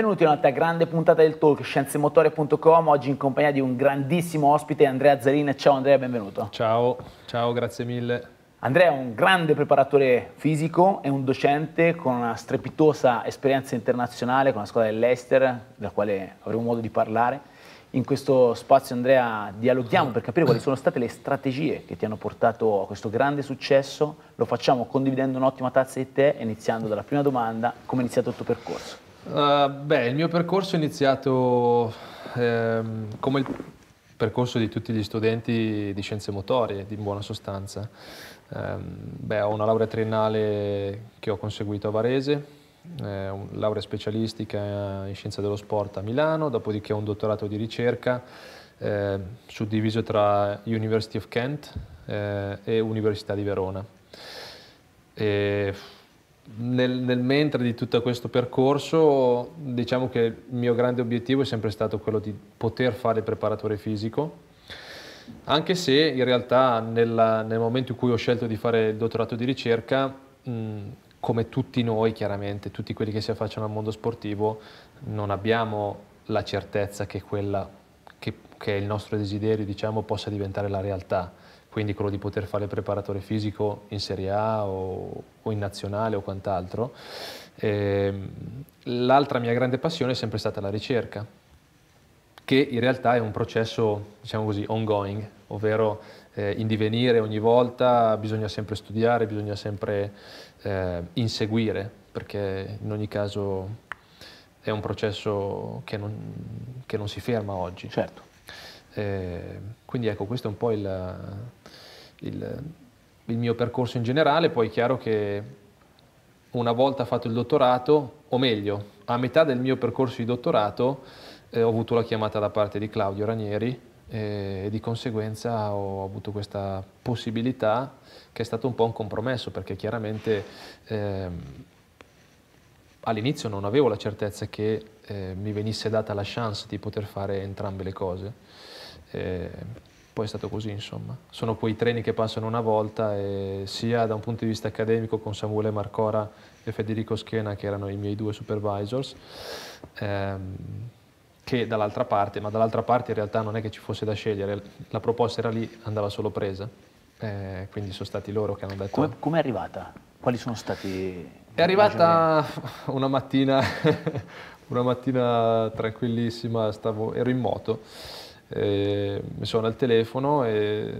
benvenuti a un'altra grande puntata del talk scienzemotore.com, oggi in compagnia di un grandissimo ospite, Andrea Zarin. Ciao Andrea, benvenuto. Ciao, ciao, grazie mille. Andrea è un grande preparatore fisico, e un docente con una strepitosa esperienza internazionale con la scuola dell'Ester, della quale avremo modo di parlare. In questo spazio, Andrea, dialoghiamo per capire quali sono state le strategie che ti hanno portato a questo grande successo. Lo facciamo condividendo un'ottima tazza di tè, iniziando dalla prima domanda, come è iniziato il tuo percorso? Uh, beh, il mio percorso è iniziato ehm, come il percorso di tutti gli studenti di scienze motorie, in buona sostanza. Um, beh, ho una laurea triennale che ho conseguito a Varese, eh, una laurea specialistica in scienze dello sport a Milano, dopodiché ho un dottorato di ricerca eh, suddiviso tra University of Kent eh, e Università di Verona. E, nel, nel, mentre di tutto questo percorso, diciamo che il mio grande obiettivo è sempre stato quello di poter fare il preparatore fisico, anche se in realtà nella, nel momento in cui ho scelto di fare il dottorato di ricerca, mh, come tutti noi chiaramente, tutti quelli che si affacciano al mondo sportivo, non abbiamo la certezza che, quella, che, che il nostro desiderio diciamo, possa diventare la realtà quindi quello di poter fare il preparatore fisico in Serie A o, o in nazionale o quant'altro. Ehm, l'altra mia grande passione è sempre stata la ricerca, che in realtà è un processo, diciamo così, ongoing, ovvero eh, in divenire ogni volta, bisogna sempre studiare, bisogna sempre eh, inseguire, perché in ogni caso è un processo che non, che non si ferma oggi. Certo. Eh, quindi ecco, questo è un po' il, il, il mio percorso in generale, poi è chiaro che una volta fatto il dottorato, o meglio, a metà del mio percorso di dottorato eh, ho avuto la chiamata da parte di Claudio Ranieri eh, e di conseguenza ho avuto questa possibilità che è stato un po' un compromesso perché chiaramente eh, all'inizio non avevo la certezza che eh, mi venisse data la chance di poter fare entrambe le cose poi è stato così, insomma. Sono quei treni che passano una volta e sia da un punto di vista accademico con Samuele Marcora e Federico Schena, che erano i miei due supervisors, ehm, che dall'altra parte, ma dall'altra parte in realtà non è che ci fosse da scegliere, la proposta era lì, andava solo presa. Eh, quindi sono stati loro che hanno detto... Come, come è arrivata? Quali sono stati... È arrivata una mattina, una mattina tranquillissima, stavo, ero in moto mi sono al telefono e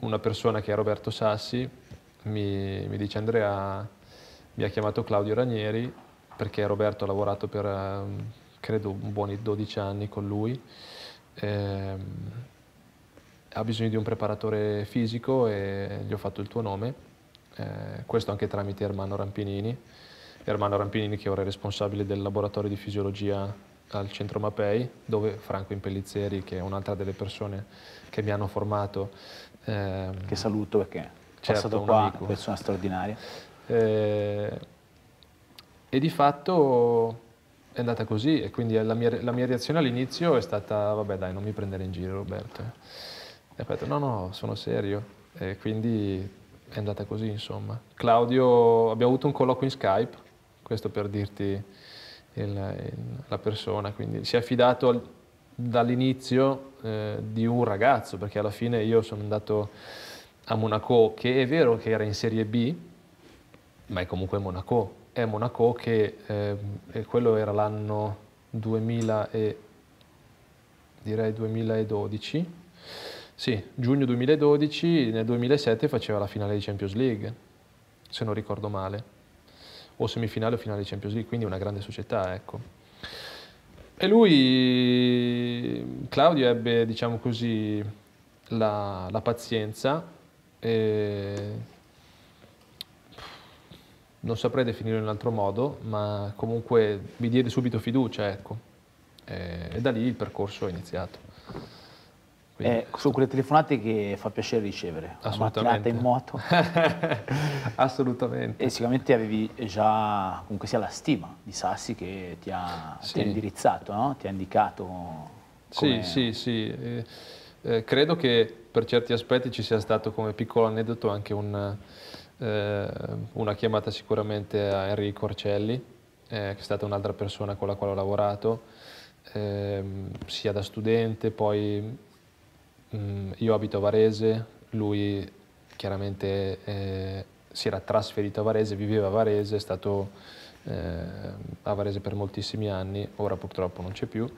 una persona che è Roberto Sassi mi, mi dice Andrea, mi ha chiamato Claudio Ranieri perché Roberto ha lavorato per ehm, credo buoni 12 anni con lui. Eh, ha bisogno di un preparatore fisico e gli ho fatto il tuo nome, eh, questo anche tramite Ermanno Rampinini, Ermano Rampinini che ora è responsabile del laboratorio di fisiologia al centro Mapei, dove Franco Impellizzeri, che è un'altra delle persone che mi hanno formato. Ehm, che saluto perché è certo, qua, amico. persona straordinaria. Eh, e di fatto è andata così e quindi la mia, la mia reazione all'inizio è stata vabbè dai non mi prendere in giro Roberto. E ho detto no no sono serio e quindi è andata così insomma. Claudio, abbiamo avuto un colloquio in Skype, questo per dirti il, la persona, quindi si è affidato dall'inizio eh, di un ragazzo, perché alla fine io sono andato a Monaco, che è vero che era in Serie B, ma è comunque Monaco, è Monaco che eh, quello era l'anno 2000 e, direi 2012, sì, giugno 2012, nel 2007 faceva la finale di Champions League, se non ricordo male o semifinale o finale di Champions League, quindi una grande società, ecco. E lui, Claudio, ebbe, diciamo così, la, la pazienza e non saprei definirlo in un altro modo, ma comunque mi diede subito fiducia, ecco. E, e da lì il percorso è iniziato. Eh, sono quelle telefonate che fa piacere ricevere, la mattinata in moto. Assolutamente. E sicuramente avevi già comunque sia la stima di Sassi che ti ha, sì. ti ha indirizzato, no? ti ha indicato. Come... Sì, sì, sì. Eh, eh, credo che per certi aspetti ci sia stato come piccolo aneddoto anche un, eh, una chiamata sicuramente a Enrico Orcelli, eh, che è stata un'altra persona con la quale ho lavorato, ehm, sia da studente, poi Mm, io abito a Varese, lui chiaramente eh, si era trasferito a Varese, viveva a Varese, è stato eh, a Varese per moltissimi anni, ora purtroppo non c'è più.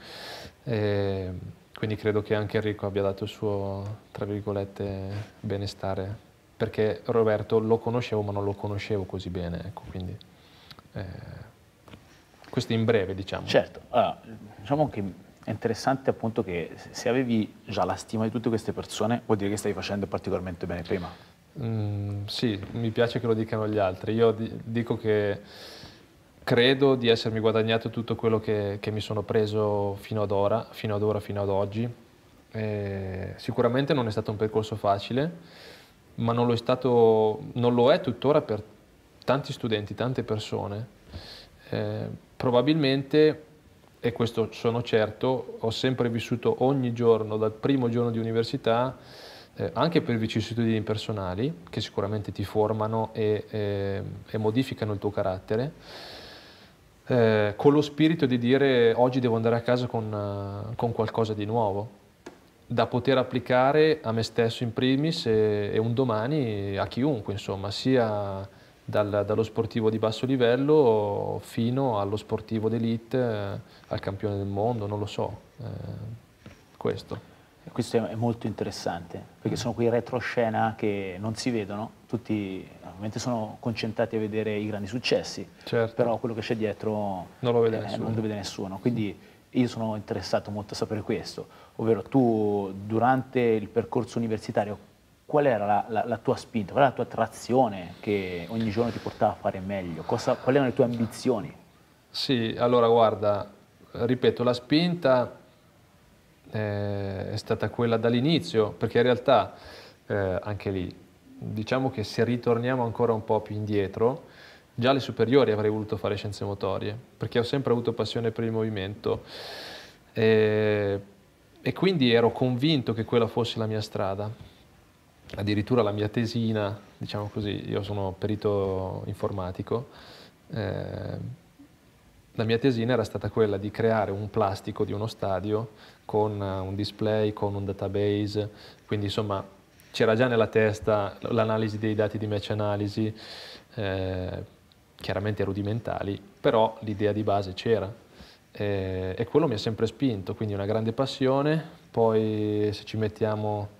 E eh, quindi credo che anche Enrico abbia dato il suo, tra virgolette, benestare, perché Roberto lo conoscevo ma non lo conoscevo così bene, ecco, quindi... Eh, questo in breve, diciamo. Certo, allora, diciamo che è interessante appunto che se avevi già la stima di tutte queste persone vuol dire che stavi facendo particolarmente bene prima. Mm, sì, mi piace che lo dicano gli altri. Io di dico che credo di essermi guadagnato tutto quello che, che mi sono preso fino ad ora, fino ad ora, fino ad oggi. E sicuramente non è stato un percorso facile, ma non lo è, stato, non lo è tuttora per tanti studenti, tante persone. Eh, probabilmente e questo sono certo, ho sempre vissuto ogni giorno, dal primo giorno di università, eh, anche per vicissitudini personali, che sicuramente ti formano e, e, ehm, e modificano il tuo carattere, eh, con lo spirito di dire oggi devo andare a casa con, eh, con, qualcosa di nuovo, da poter applicare a me stesso in primis e, e un domani a chiunque, insomma, sia dal, dallo sportivo di basso livello fino allo sportivo d'elite, eh, al campione del mondo, non lo so. Eh, questo. Questo è molto interessante, perché mm. sono quei retroscena che non si vedono, tutti ovviamente sono concentrati a vedere i grandi successi, certo. però quello che c'è dietro non lo vede, eh, nessuno. Non lo vede nessuno. Mm. Quindi io sono interessato molto a sapere questo, ovvero tu durante il percorso universitario qual era la, la, la, tua spinta, qual era la tua attrazione che ogni giorno ti portava a fare meglio? Cosa, quali erano le tue ambizioni? Sì, allora guarda, ripeto, la spinta eh, è stata quella dall'inizio, perché in realtà eh, anche lì, diciamo che se ritorniamo ancora un po' più indietro, già alle superiori avrei voluto fare scienze motorie, perché ho sempre avuto passione per il movimento. Eh, e quindi ero convinto che quella fosse la mia strada addirittura la mia tesina, diciamo così, io sono perito informatico, eh, la mia tesina era stata quella di creare un plastico di uno stadio con eh, un display, con un database, quindi insomma c'era già nella testa l'analisi dei dati di match analisi, eh, chiaramente rudimentali, però l'idea di base c'era eh, e quello mi ha sempre spinto, quindi una grande passione, poi se ci mettiamo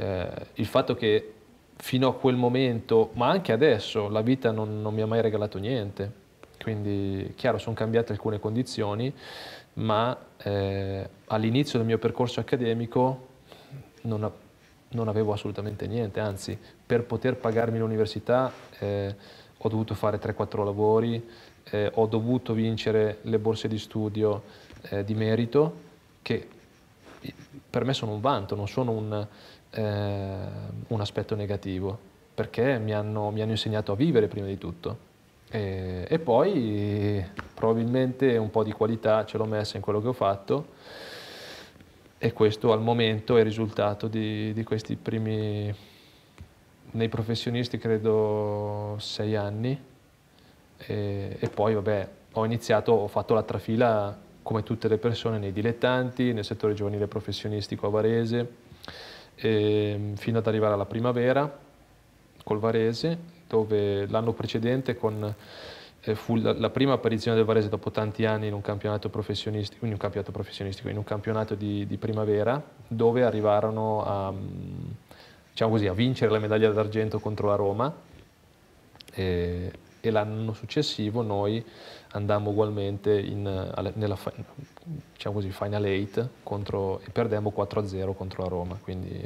eh, il fatto che fino a quel momento, ma anche adesso, la vita non, non mi ha mai regalato niente. Quindi, chiaro, sono cambiate alcune condizioni, ma eh, all'inizio del mio percorso accademico non, non, avevo assolutamente niente, anzi, per poter pagarmi l'università eh, ho dovuto fare 3-4 lavori, eh, ho dovuto vincere le borse di studio eh, di merito, che per me sono un vanto, non sono un eh, un aspetto negativo, perché mi hanno, mi hanno, insegnato a vivere prima di tutto. E, e poi probabilmente un po' di qualità ce l'ho messa in quello che ho fatto e questo al momento è il risultato di, di questi primi, nei professionisti credo sei anni e, e poi vabbè ho iniziato, ho fatto la trafila come tutte le persone nei dilettanti, nel settore giovanile professionistico a Varese ehm, fino ad arrivare alla primavera col Varese, dove l'anno precedente con, eh, fu la, la, prima apparizione del Varese dopo tanti anni in un campionato professionistico, in un campionato, professionistico, in un campionato di, di, primavera, dove arrivarono a, mm, diciamo così, a, vincere la medaglia d'argento contro la Roma. Eh, e l'anno successivo noi andammo ugualmente in, nella, diciamo così, Final 8 contro, e perdemmo 4-0 contro la Roma, quindi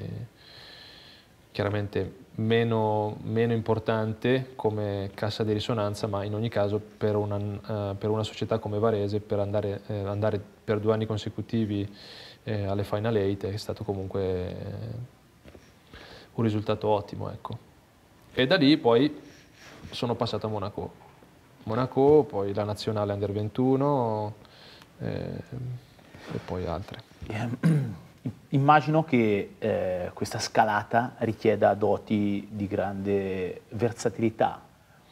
chiaramente meno, meno, importante come cassa di risonanza, ma in ogni caso per una, uh, per una società come Varese, per andare, eh, andare per due anni consecutivi eh, alle Final 8 è stato comunque eh, un risultato ottimo. Ecco. E da lì poi sono passato a Monaco. Monaco, poi la nazionale Under 21, eh, e poi altre. Ehm, immagino che eh, questa scalata richieda doti di grande versatilità,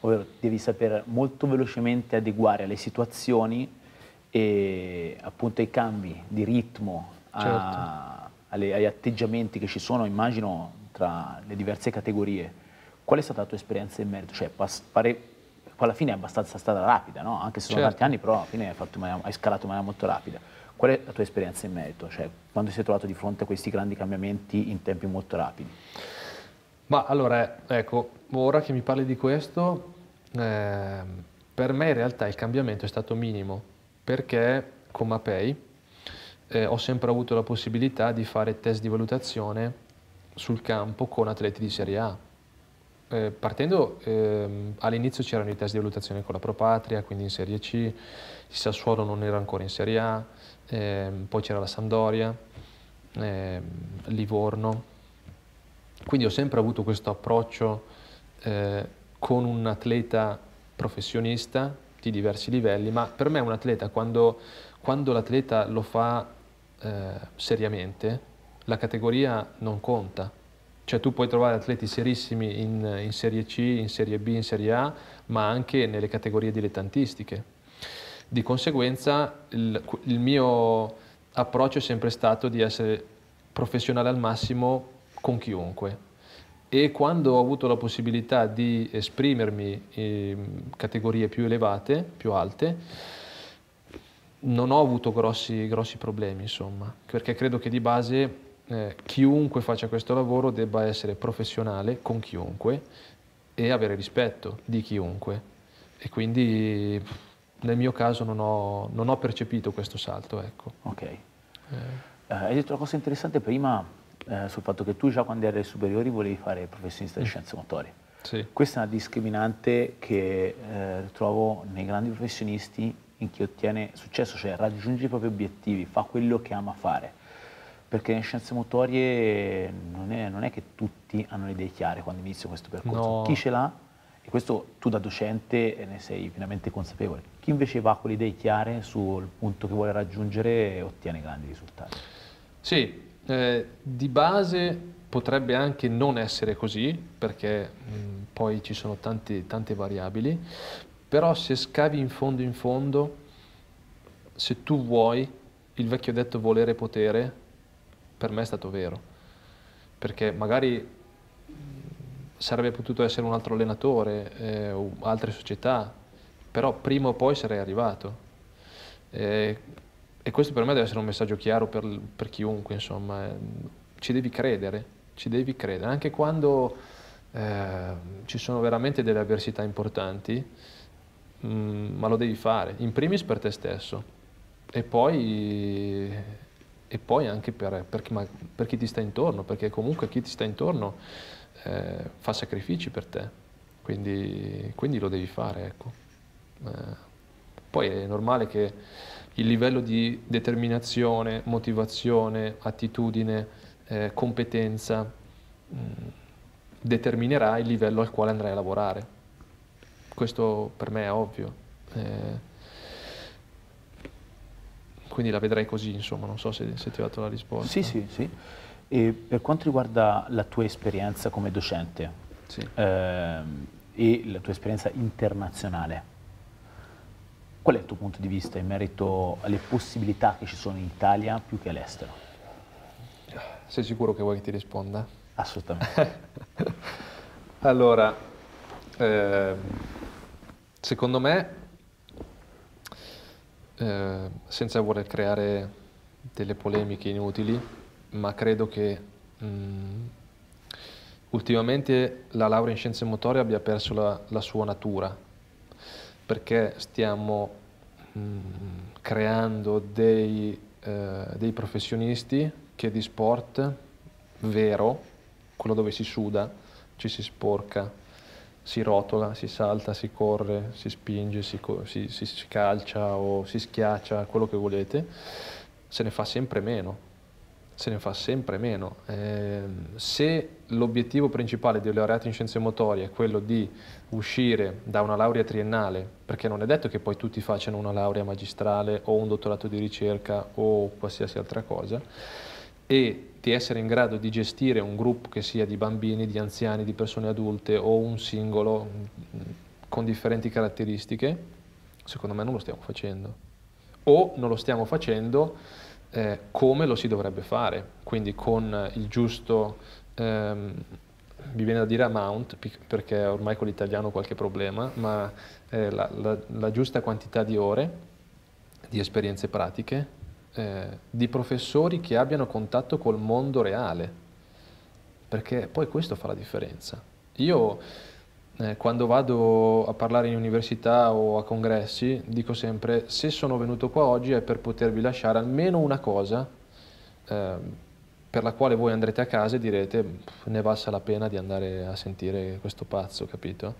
ovvero devi saper molto velocemente adeguare alle situazioni e appunto ai cambi di ritmo, certo. alle, agli atteggiamenti che ci sono, immagino, tra le diverse categorie. Qual è stata la tua esperienza in merito? Cioè, pare, poi alla fine è abbastanza stata rapida, no? anche se sono certo. tanti anni, però alla fine hai, fatto, hai scalato in maniera molto rapida. Qual è la tua esperienza in merito? Cioè, quando sei trovato di fronte a questi grandi cambiamenti in tempi molto rapidi? Ma allora, ecco, ora che mi parli di questo, eh, per me in realtà il cambiamento è stato minimo, perché con Mapei eh, ho sempre avuto la possibilità di fare test di valutazione sul campo con atleti di Serie A eh, partendo ehm, all'inizio c'erano i test di valutazione con la Propatria, quindi in Serie C, il Sassuolo non era ancora in Serie A, ehm, poi c'era la Sandoria, ehm, Livorno. Quindi ho sempre avuto questo approccio eh, con un atleta professionista di diversi livelli, ma per me un atleta quando, quando l'atleta lo fa eh, seriamente, la categoria non conta cioè tu puoi trovare atleti serissimi in, in Serie C, in Serie B, in Serie A, ma anche nelle categorie dilettantistiche. Di conseguenza il, il mio approccio è sempre stato di essere professionale al massimo con chiunque. E quando ho avuto la possibilità di esprimermi in categorie più elevate, più alte, non ho avuto grossi, grossi problemi, insomma, perché credo che di base eh, chiunque faccia questo lavoro debba essere professionale con chiunque e avere rispetto di chiunque. E quindi nel mio caso non ho, non ho percepito questo salto. Ecco. Ok. Eh. Eh, hai detto una cosa interessante prima eh, sul fatto che tu già quando eri superiori volevi fare professionista di mm. scienze motorie. Sì. Questa è una discriminante che eh, trovo nei grandi professionisti in chi ottiene successo, cioè raggiunge i propri obiettivi, fa quello che ama fare perché in scienze motorie non è, non è che tutti hanno le idee chiare quando inizio questo percorso. No. Chi ce l'ha? E questo tu da docente eh, ne sei pienamente consapevole. Chi invece va con le idee chiare sul punto che vuole raggiungere ottiene grandi risultati. Sì, eh, di base potrebbe anche non essere così, perché mh, mm, poi ci sono tante, tante variabili, però se scavi in fondo in fondo, se tu vuoi, il vecchio detto volere potere, per me è stato vero, perché magari sarebbe potuto essere un altro allenatore eh, o altre società, però prima o poi sarei arrivato. E, e, questo per me deve essere un messaggio chiaro per, per chiunque, insomma, eh, ci devi credere, ci devi credere, anche quando eh, ci sono veramente delle avversità importanti, mh, ma lo devi fare, in primis per te stesso e poi e poi anche per, per, chi, per, chi, ti sta intorno, perché comunque chi ti sta intorno eh, fa sacrifici per te, quindi, quindi lo devi fare. Ecco. Eh, poi è normale che il livello di determinazione, motivazione, attitudine, eh, competenza mh, mm, determinerà il livello al quale andrai a lavorare. Questo per me è ovvio. Eh, quindi la vedrai così, insomma, non so se, se ti ho dato la risposta. Sì, sì, sì. E per quanto riguarda la tua esperienza come docente sì. ehm, e la tua esperienza internazionale, qual è il tuo punto di vista in merito alle possibilità che ci sono in Italia più che all'estero? Sei sicuro che vuoi che ti risponda? Assolutamente. allora, eh, secondo me eh, senza voler creare delle polemiche inutili, ma credo che mh, mm, ultimamente la laurea in scienze motorie abbia perso la, la sua natura, perché stiamo mh, mm, creando dei, eh, dei professionisti che di sport vero, quello dove si suda, ci si sporca, si rotola, si salta, si corre, si spinge, si, si, si, calcia o si schiaccia, quello che volete, se ne fa sempre meno. Se ne fa sempre meno. Eh, se l'obiettivo principale del laureato in scienze motorie è quello di uscire da una laurea triennale, perché non è detto che poi tutti facciano una laurea magistrale o un dottorato di ricerca o qualsiasi altra cosa, e di essere in grado di gestire un gruppo che sia di bambini, di anziani, di persone adulte o un singolo mm, con differenti caratteristiche, secondo me non lo stiamo facendo. O non lo stiamo facendo eh, come lo si dovrebbe fare, quindi con il giusto, ehm, mi viene da dire amount, perché ormai con l'italiano ho qualche problema, ma eh, la, la, la giusta quantità di ore, di esperienze pratiche, eh, di professori che abbiano contatto col mondo reale, perché poi questo fa la differenza. Io eh, quando vado a parlare in università o a congressi dico sempre se sono venuto qua oggi è per potervi lasciare almeno una cosa eh, per la quale voi andrete a casa e direte ne valsa la pena di andare a sentire questo pazzo, capito?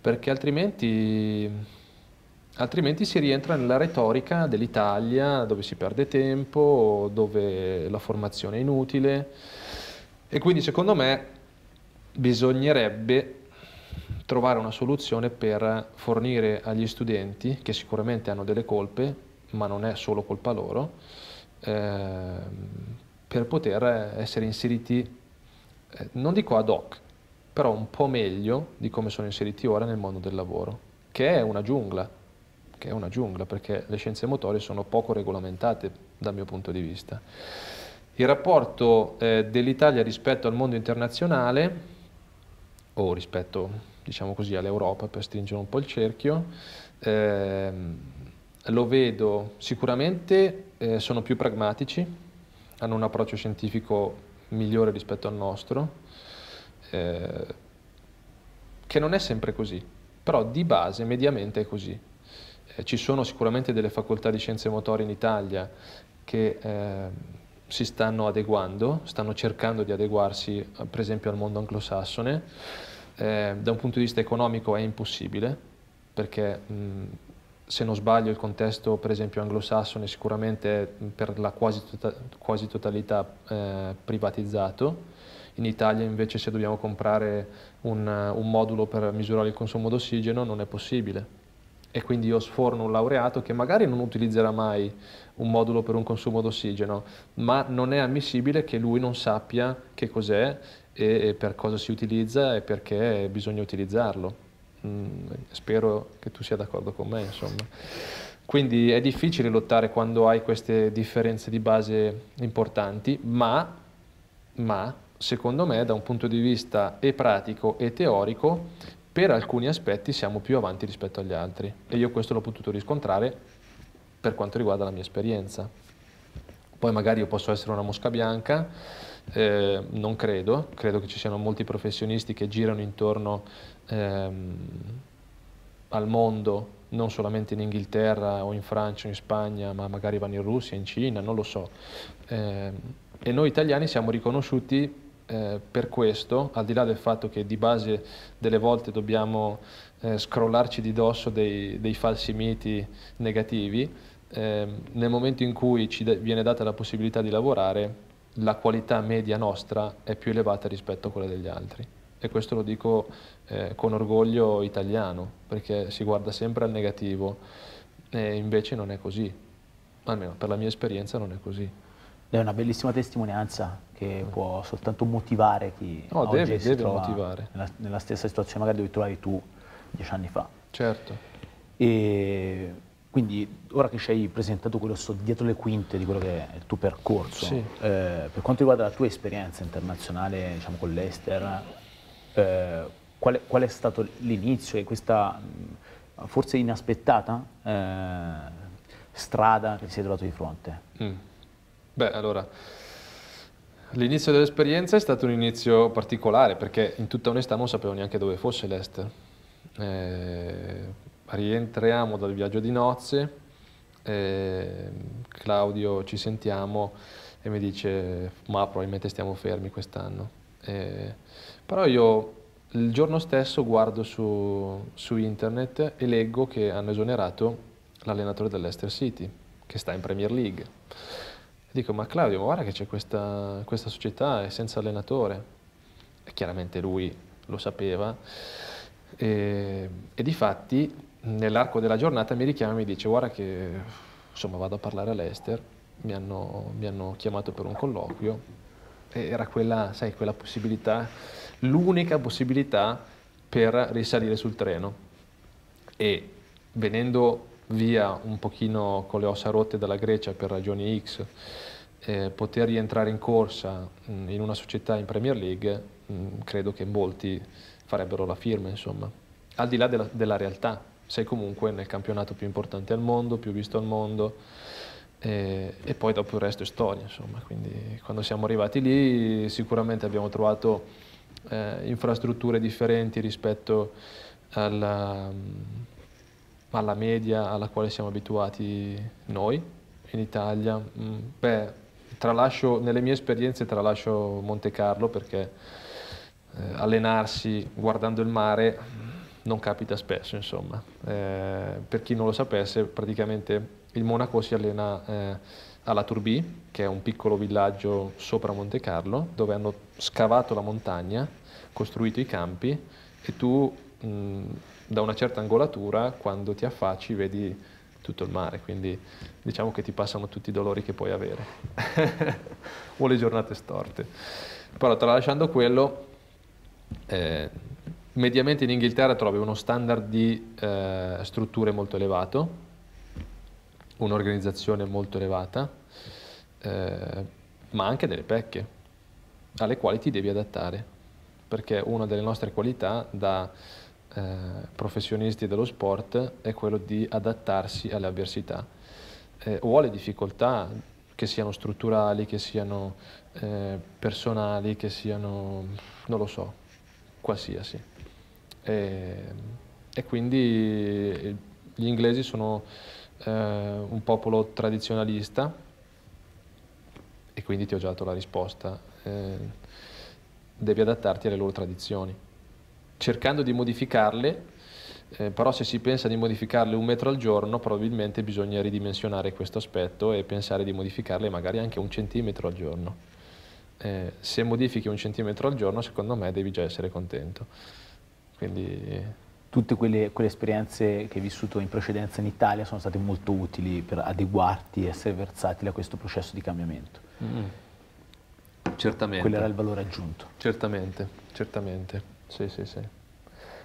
Perché altrimenti altrimenti si rientra nella retorica dell'Italia dove si perde tempo, dove la formazione è inutile e quindi secondo me bisognerebbe trovare una soluzione per fornire agli studenti, che sicuramente hanno delle colpe, ma non è solo colpa loro, eh, per poter essere inseriti, eh, non dico ad hoc, però un po' meglio di come sono inseriti ora nel mondo del lavoro, che è una giungla che è una giungla, perché le scienze motorie sono poco regolamentate dal mio punto di vista. Il rapporto eh, dell'Italia rispetto al mondo internazionale, o rispetto diciamo così, all'Europa, per stringere un po' il cerchio, eh, lo vedo sicuramente, eh, sono più pragmatici, hanno un approccio scientifico migliore rispetto al nostro, eh, che non è sempre così, però di base mediamente è così. Eh, ci sono sicuramente delle facoltà di scienze motorie in Italia che eh, si stanno adeguando, stanno cercando di adeguarsi eh, per esempio al mondo anglosassone. Eh, da un punto di vista economico è impossibile perché mh, se non sbaglio il contesto per esempio anglosassone sicuramente è per la quasi, to tota-, quasi totalità eh, privatizzato. In Italia invece se dobbiamo comprare un, un modulo per misurare il consumo d'ossigeno non è possibile e quindi io sforno un laureato che magari non utilizzerà mai un modulo per un consumo d'ossigeno, ma non è ammissibile che lui non sappia che cos'è e, per cosa si utilizza e perché bisogna utilizzarlo. Mm, spero che tu sia d'accordo con me, insomma. Quindi è difficile lottare quando hai queste differenze di base importanti, ma, ma secondo me da un punto di vista e pratico e teorico per alcuni aspetti siamo più avanti rispetto agli altri e io questo l'ho potuto riscontrare per quanto riguarda la mia esperienza. Poi magari io posso essere una mosca bianca, eh, non credo, credo che ci siano molti professionisti che girano intorno ehm, al mondo, non solamente in Inghilterra o in Francia o in Spagna, ma magari vanno in Russia, in Cina, non lo so. Eh, e noi italiani siamo riconosciuti eh, per questo, al di là del fatto che di base delle volte dobbiamo eh, scrollarci di dosso dei, dei falsi miti negativi, eh, nel momento in cui ci de- viene data la possibilità di lavorare, la qualità media nostra è più elevata rispetto a quella degli altri. E questo lo dico eh, con orgoglio italiano, perché si guarda sempre al negativo, e invece non è così, almeno per la mia esperienza non è così. È una bellissima testimonianza che può soltanto motivare chi no, oggi deve, si deve motivare. Nella, nella, stessa situazione magari dove trovavi tu dieci anni fa. Certo. E quindi ora che ci hai presentato quello sto dietro le quinte di quello che è il tuo percorso, sì. eh, per quanto riguarda la tua esperienza internazionale diciamo, con l'Ester, eh, qual, qual, è, stato l'inizio e questa forse inaspettata eh, strada che ti sei trovato di fronte? Mm. Beh, allora... L'inizio dell'esperienza è stato un inizio particolare perché in tutta onestà non sapevo neanche dove fosse l'Est. Eh, rientriamo dal viaggio di nozze, eh, Claudio ci sentiamo e mi dice ma probabilmente stiamo fermi quest'anno. Eh, però io il giorno stesso guardo su, su internet e leggo che hanno esonerato l'allenatore dell'Ester City che sta in Premier League. E dico, ma Claudio, ma guarda che c'è questa, questa società, è senza allenatore. E chiaramente lui lo sapeva. E, e di fatti, nell'arco della giornata mi richiama e mi dice, guarda che insomma vado a parlare all'Ester, mi hanno, mi hanno chiamato per un colloquio. E era quella, sai, quella possibilità, l'unica possibilità per risalire sul treno. E venendo via un pochino con le ossa rotte dalla Grecia per ragioni X, eh, poter rientrare in corsa mh, mm, in una società in Premier League, mh, mm, credo che molti farebbero la firma, insomma. Al di là della, della, realtà, sei comunque nel campionato più importante al mondo, più visto al mondo, eh, e poi dopo il resto è storia, insomma. Quindi quando siamo arrivati lì sicuramente abbiamo trovato eh, infrastrutture differenti rispetto alla... Mh, mm, alla media alla quale siamo abituati noi in Italia. Mm, beh, tralascio, nelle mie esperienze tralascio Monte Carlo perché eh, allenarsi guardando il mare non capita spesso, insomma. Eh, per chi non lo sapesse, praticamente il Monaco si allena eh, alla Turbì, che è un piccolo villaggio sopra Monte Carlo, dove hanno scavato la montagna, costruito i campi e tu mh, mm, da una certa angolatura quando ti affacci vedi tutto il mare, quindi diciamo che ti passano tutti i dolori che puoi avere o le giornate storte. Però tralasciando quello, eh, mediamente in Inghilterra trovi uno standard di eh, strutture molto elevato, un'organizzazione molto elevata, eh, ma anche delle pecche alle quali ti devi adattare, perché una delle nostre qualità da eh, professionisti dello sport è quello di adattarsi alle avversità eh, o alle difficoltà, che siano strutturali, che siano eh, personali, che siano, non lo so, qualsiasi. E, e quindi gli inglesi sono eh, un popolo tradizionalista e quindi ti ho già dato la risposta. Eh, devi adattarti alle loro tradizioni cercando di modificarle, eh, però se si pensa di modificarle un metro al giorno probabilmente bisogna ridimensionare questo aspetto e pensare di modificarle magari anche un centimetro al giorno. Eh, se modifichi un centimetro al giorno secondo me devi già essere contento. Quindi tutte quelle, quelle, esperienze che hai vissuto in precedenza in Italia sono state molto utili per adeguarti e essere versatili a questo processo di cambiamento. Mm. Certamente. Quello era il valore aggiunto. Certamente, certamente. Sì, sì, sì.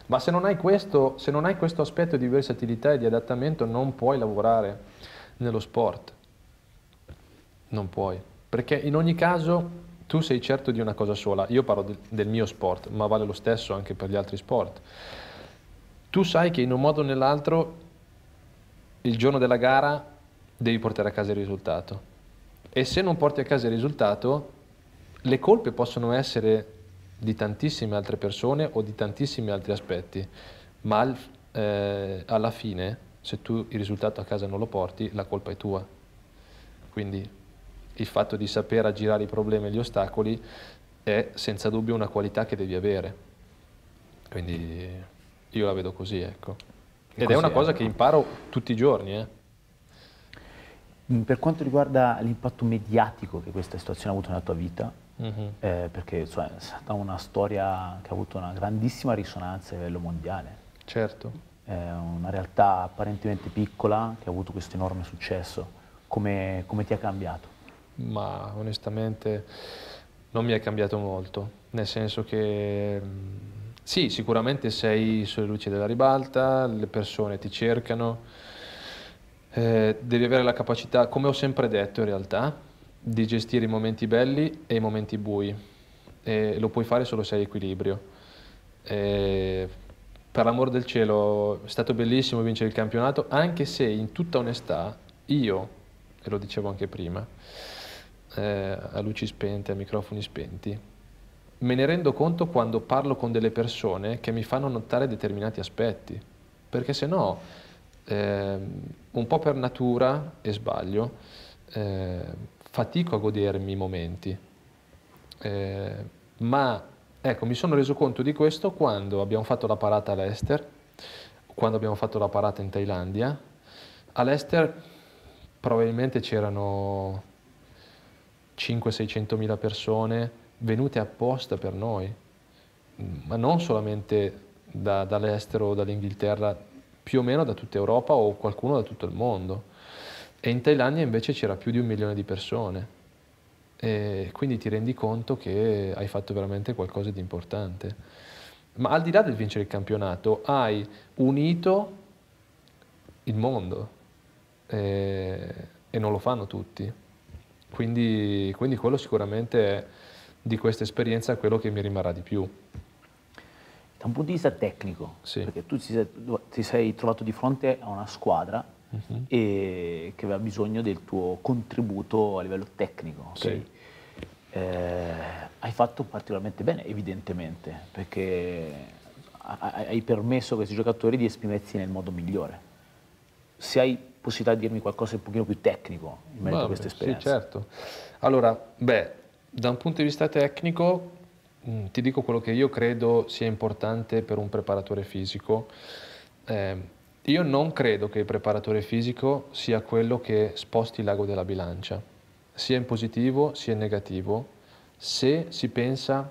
Ma se non hai questo, se non hai questo aspetto di versatilità e di adattamento non puoi lavorare nello sport. Non puoi. Perché in ogni caso tu sei certo di una cosa sola. Io parlo del, del mio sport, ma vale lo stesso anche per gli altri sport. Tu sai che in un modo o nell'altro il giorno della gara devi portare a casa il risultato. E se non porti a casa il risultato, le colpe possono essere di tantissime altre persone o di tantissimi altri aspetti, ma al, eh, alla fine, se tu il risultato a casa non lo porti, la colpa è tua. Quindi il fatto di saper aggirare i problemi e gli ostacoli è senza dubbio una qualità che devi avere. Quindi io la vedo così, ecco. Ed così è una cosa è, che imparo tutti i giorni. Eh. Per quanto riguarda l'impatto mediatico che questa situazione ha avuto nella tua vita, Mm -hmm. eh, perché cioè, è stata una storia che ha avuto una grandissima risonanza a livello mondiale. Certo. È una realtà apparentemente piccola che ha avuto questo enorme successo. Come, come ti ha cambiato? Ma onestamente non mi ha cambiato molto, nel senso che mm, sì, sicuramente sei sulle luci della ribalta, le persone ti cercano, eh, devi avere la capacità, come ho sempre detto in realtà, di gestire i momenti belli e i momenti bui e lo puoi fare solo se hai equilibrio. E per l'amor del cielo è stato bellissimo vincere il campionato, anche se in tutta onestà io, e lo dicevo anche prima, eh, a luci spente, a microfoni spenti, me ne rendo conto quando parlo con delle persone che mi fanno notare determinati aspetti, perché se no, eh, un po' per natura, e sbaglio, eh, fatico a godermi i momenti. Eh, ma ecco, mi sono reso conto di questo quando abbiamo fatto la parata all'Ester, quando abbiamo fatto la parata in Thailandia. All'Ester probabilmente c'erano 5-600 mila persone venute apposta per noi, ma non solamente da, dall'estero, dall'Inghilterra, più o meno da tutta Europa o qualcuno da tutto il mondo. E in Thailandia invece c'era più di un milione di persone. E quindi ti rendi conto che hai fatto veramente qualcosa di importante. Ma al di là del vincere il campionato, hai unito il mondo e, e non lo fanno tutti. Quindi, quindi quello sicuramente è, di questa esperienza quello che mi rimarrà di più. Da un punto di vista tecnico, sì. perché tu ti sei, ti sei trovato di fronte a una squadra uh-huh. e che aveva bisogno del tuo contributo a livello tecnico. Okay? Sì. Eh, hai fatto particolarmente bene, evidentemente, perché hai permesso a questi giocatori di esprimersi nel modo migliore. Se hai possibilità di dirmi qualcosa di un pochino più tecnico in merito Vabbè, a questa esperienza. Sì, certo. Allora, beh, da un punto di vista tecnico mm, ti dico quello che io credo sia importante per un preparatore fisico. Eh, io non credo che il preparatore fisico sia quello che sposti l'ago della bilancia, sia in positivo sia in negativo, se si pensa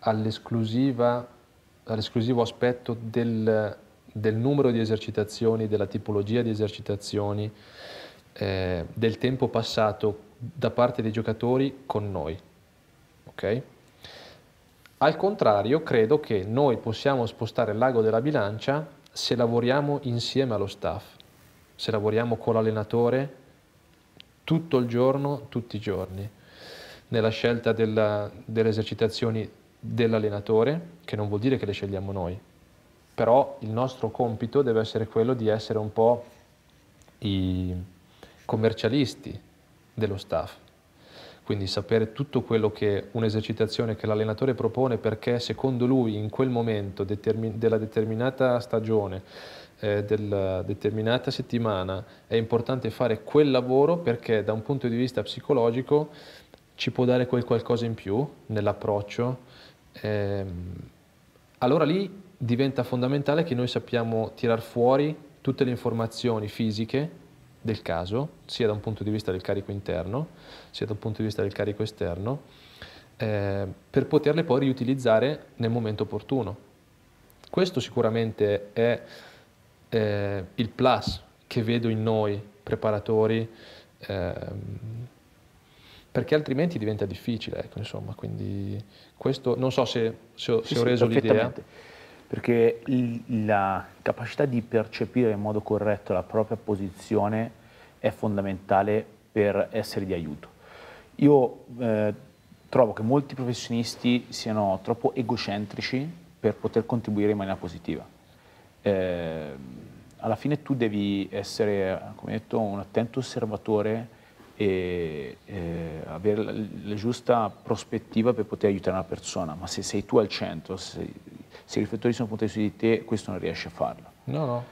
all'esclusivo aspetto del, del, numero di esercitazioni, della tipologia di esercitazioni, eh, del tempo passato da parte dei giocatori con noi. Okay? Al contrario, credo che noi possiamo spostare l'ago della bilancia se lavoriamo insieme allo staff, se lavoriamo con l'allenatore tutto il giorno, tutti i giorni, nella scelta della, delle esercitazioni dell'allenatore, che non vuol dire che le scegliamo noi, però il nostro compito deve essere quello di essere un po' i commercialisti dello staff quindi sapere tutto quello che un'esercitazione che l'allenatore propone perché secondo lui in quel momento determin della determinata stagione, eh, della determinata settimana è importante fare quel lavoro perché da un punto di vista psicologico ci può dare quel qualcosa in più nell'approccio, eh, allora lì diventa fondamentale che noi sappiamo tirar fuori tutte le informazioni fisiche del caso, sia da un punto di vista del carico interno, sia da un punto di vista del carico esterno, eh, per poterle poi riutilizzare nel momento opportuno. Questo sicuramente è eh, il plus che vedo in noi preparatori, ehm, perché altrimenti diventa difficile, ecco, insomma, quindi questo non so se, se ho, sì, se ho reso sì, l'idea. Perché la capacità di percepire in modo corretto la propria posizione è fondamentale per essere di aiuto. Io eh, trovo che molti professionisti siano troppo egocentrici per poter contribuire in maniera positiva. Eh, alla fine tu devi essere, come detto, un attento osservatore e eh, avere la, la, giusta prospettiva per poter aiutare una persona, ma se sei tu al centro, se, se i riflettori sono puntati su di te, questo non riesci a farlo. No, no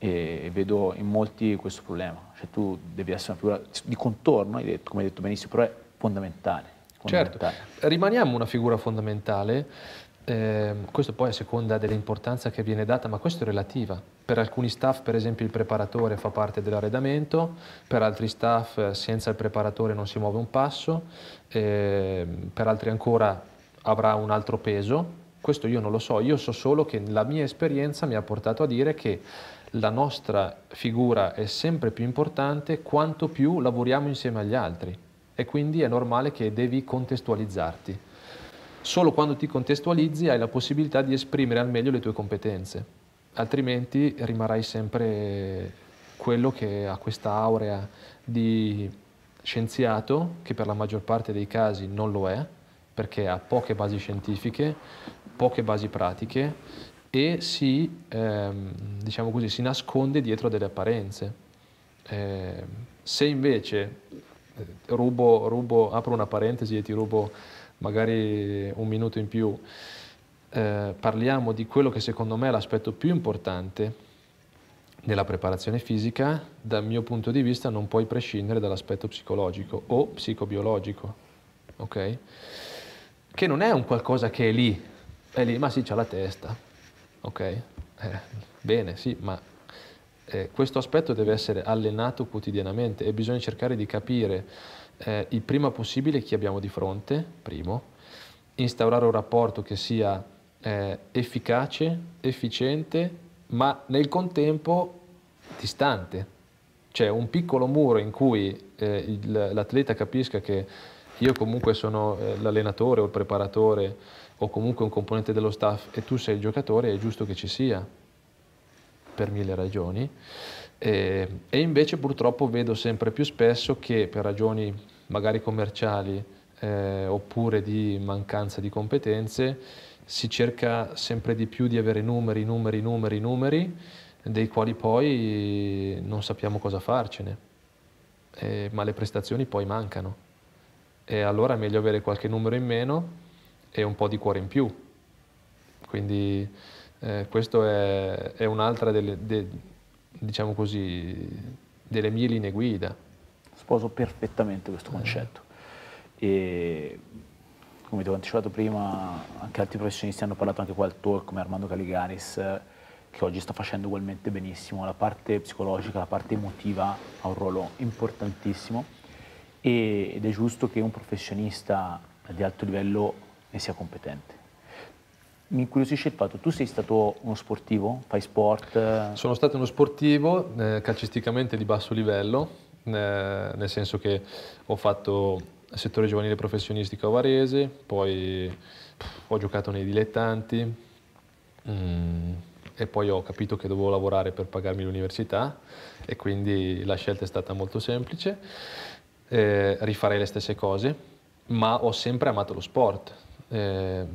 e vedo in molti questo problema, cioè tu devi essere una figura di contorno, hai detto, come hai detto benissimo, però è fondamentale. Certo, rimaniamo una figura fondamentale, eh, questo poi a seconda dell'importanza che viene data, ma questo è relativa. Per alcuni staff, per esempio, il preparatore fa parte dell'arredamento, per altri staff eh, senza il preparatore non si muove un passo, eh, per altri ancora avrà un altro peso. Questo io non lo so, io so solo che la mia esperienza mi ha portato a dire che la nostra figura è sempre più importante quanto più lavoriamo insieme agli altri e quindi è normale che devi contestualizzarti. Solo quando ti contestualizzi hai la possibilità di esprimere al meglio le tue competenze, altrimenti rimarrai sempre quello che ha questa aurea di scienziato, che per la maggior parte dei casi non lo è, perché ha poche basi scientifiche, poche basi pratiche e si, ehm, diciamo così, si nasconde dietro delle apparenze. Eh, se invece eh, rubo, rubo, apro una parentesi e ti rubo magari un minuto in più, eh, parliamo di quello che secondo me è l'aspetto più importante nella preparazione fisica, dal mio punto di vista non puoi prescindere dall'aspetto psicologico o psicobiologico, ok? Che non è un qualcosa che è lì, è lì, ma sì, c'ha la testa, Ok? Eh, bene, sì, ma eh, questo aspetto deve essere allenato quotidianamente e bisogna cercare di capire eh, il prima possibile chi abbiamo di fronte, primo, instaurare un rapporto che sia eh, efficace, efficiente, ma nel contempo distante. Cioè un piccolo muro in cui eh, il, l'atleta capisca che io comunque sono eh, l'allenatore o il preparatore o comunque un componente dello staff e tu sei il giocatore, è giusto che ci sia, per mille ragioni. E, e invece purtroppo vedo sempre più spesso che per ragioni magari commerciali eh, oppure di mancanza di competenze si cerca sempre di più di avere numeri, numeri, numeri, numeri, dei quali poi non sappiamo cosa farcene, eh, ma le prestazioni poi mancano. E allora è meglio avere qualche numero in meno e un po' di cuore in più. Quindi eh, questa è, è, un'altra delle, de, diciamo così, delle mie linee guida. Sposo perfettamente questo eh. concetto. E come ti ho anticipato prima, anche altri professionisti hanno parlato anche qua al talk, come Armando Caligaris, che oggi sta facendo ugualmente benissimo. La parte psicologica, la parte emotiva ha un ruolo importantissimo ed è giusto che un professionista di alto livello e sia competente. Mi incuriosisce il fatto, tu sei stato uno sportivo, fai sport? Sono stato uno sportivo eh, calcisticamente di basso livello, eh, nel senso che ho fatto settore giovanile professionistico a Varese, poi pff, ho giocato nei dilettanti mm, e poi ho capito che dovevo lavorare per pagarmi l'università e quindi la scelta è stata molto semplice, eh, rifarei le stesse cose, ma ho sempre amato lo sport eh,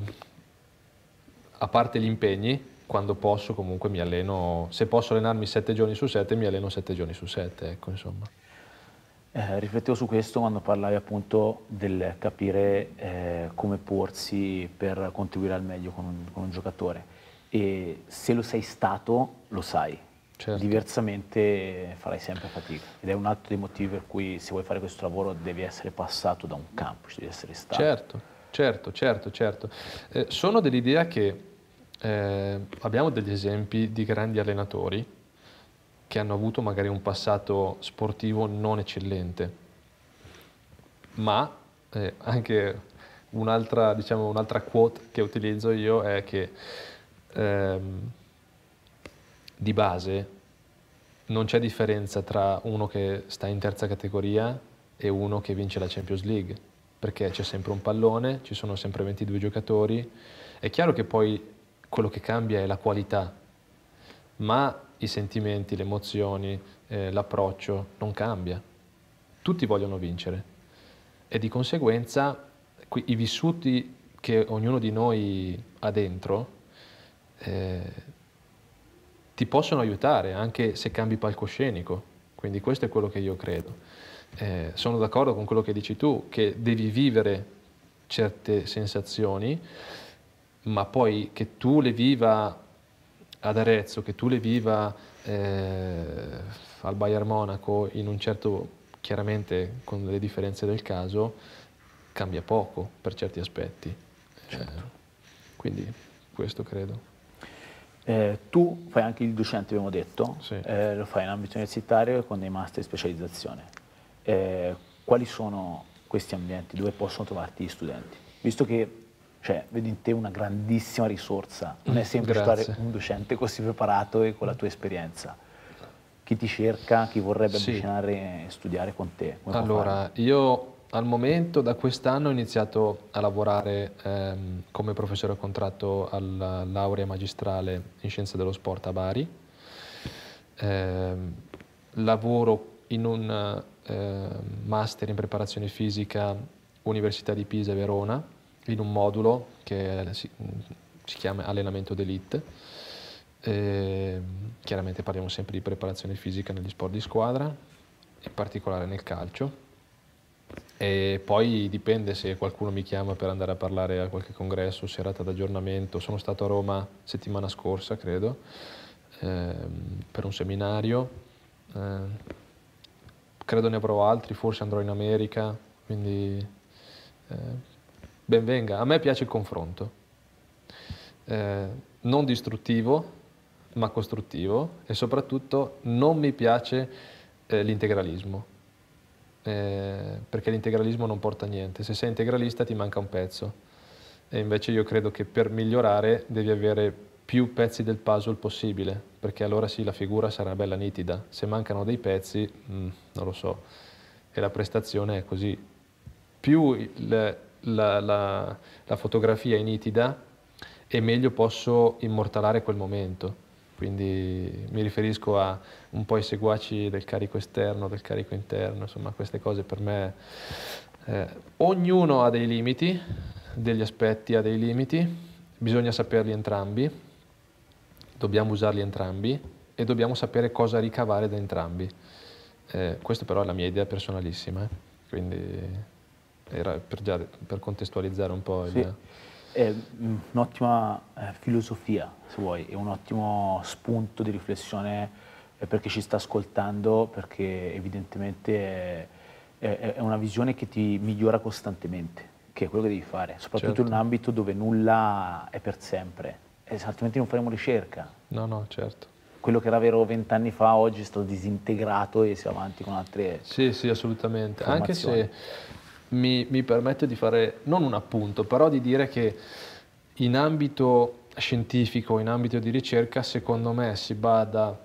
a parte gli impegni, quando posso comunque mi alleno, se posso allenarmi sette giorni su sette, mi alleno sette giorni su sette, ecco insomma. Eh, riflettevo su questo quando parlavi appunto del capire eh, come porsi per contribuire al meglio con un, con un, giocatore e se lo sei stato lo sai, certo. diversamente eh, farai sempre fatica ed è un altro dei motivi per cui se vuoi fare questo lavoro devi essere passato da un campo, ci devi essere stato. Certo. Certo, certo, certo. Eh, sono dell'idea che eh, abbiamo degli esempi di grandi allenatori che hanno avuto magari un passato sportivo non eccellente, ma eh, anche un'altra, diciamo, un'altra quote che utilizzo io è che ehm, di base non c'è differenza tra uno che sta in terza categoria e uno che vince la Champions League perché c'è sempre un pallone, ci sono sempre 22 giocatori. È chiaro che poi quello che cambia è la qualità, ma i sentimenti, le emozioni, eh, l'approccio non cambia. Tutti vogliono vincere e di conseguenza qui, i vissuti che ognuno di noi ha dentro eh, ti possono aiutare anche se cambi palcoscenico. Quindi questo è quello che io credo eh, sono d'accordo con quello che dici tu, che devi vivere certe sensazioni, ma poi che tu le viva ad Arezzo, che tu le viva eh, al Bayern Monaco, in un certo, chiaramente con le differenze del caso, cambia poco per certi aspetti. Certo. Eh, quindi questo credo. Eh, tu fai anche il docente, abbiamo detto, sì. eh, lo fai in ambito universitario e con dei master di specializzazione eh, quali sono questi ambienti dove possono trovarti gli studenti? Visto che cioè, vedo in te una grandissima risorsa, non è mm, semplice Grazie. trovare un docente così preparato e con la tua esperienza. Chi ti cerca, chi vorrebbe sì. avvicinare e studiare con te? allora, io al momento da quest'anno ho iniziato a lavorare ehm, come professore a contratto alla laurea magistrale in scienze dello sport a Bari. Eh, lavoro in un eh, master in preparazione fisica Università di Pisa e Verona, in un modulo che eh, si, mm, si chiama allenamento d'elite. Eh, chiaramente parliamo sempre di preparazione fisica negli sport di squadra, in particolare nel calcio. E poi dipende se qualcuno mi chiama per andare a parlare a qualche congresso, serata d'aggiornamento. Sono stato a Roma settimana scorsa, credo, ehm, per un seminario. Eh, credo ne avrò altri, forse andrò in America, quindi eh, ben A me piace il confronto, eh, non distruttivo ma costruttivo e soprattutto non mi piace eh, l'integralismo, eh, perché l'integralismo non porta a niente, se sei integralista ti manca un pezzo e invece io credo che per migliorare devi avere più pezzi del puzzle possibile, perché allora sì, la figura sarà bella nitida. Se mancano dei pezzi, mh, mm, non lo so. E la prestazione è così. Più il, la, la, la fotografia è nitida, e meglio posso immortalare quel momento. Quindi mi riferisco a un po' i seguaci del carico esterno, del carico interno, insomma queste cose per me... Eh, ognuno ha dei limiti, degli aspetti ha dei limiti, bisogna saperli entrambi, dobbiamo usarli entrambi e dobbiamo sapere cosa ricavare da entrambi. Eh, questa però è la mia idea personalissima, eh? quindi era per, già, per, contestualizzare un po'. Sì. Il... È un'ottima eh, filosofia, se vuoi, è un ottimo spunto di riflessione eh, per chi ci sta ascoltando, perché evidentemente è, è, è una visione che ti migliora costantemente che è quello che devi fare, soprattutto certo. in un certo. ambito dove nulla è per sempre. Eh, altrimenti non faremo ricerca. No, no, certo. Quello che era vero vent'anni fa oggi è stato disintegrato e si avanti con altre... Sì, sì, assolutamente. Anche se mi, mi permette di fare, non un appunto, però di dire che in ambito scientifico, in ambito di ricerca, secondo me si bada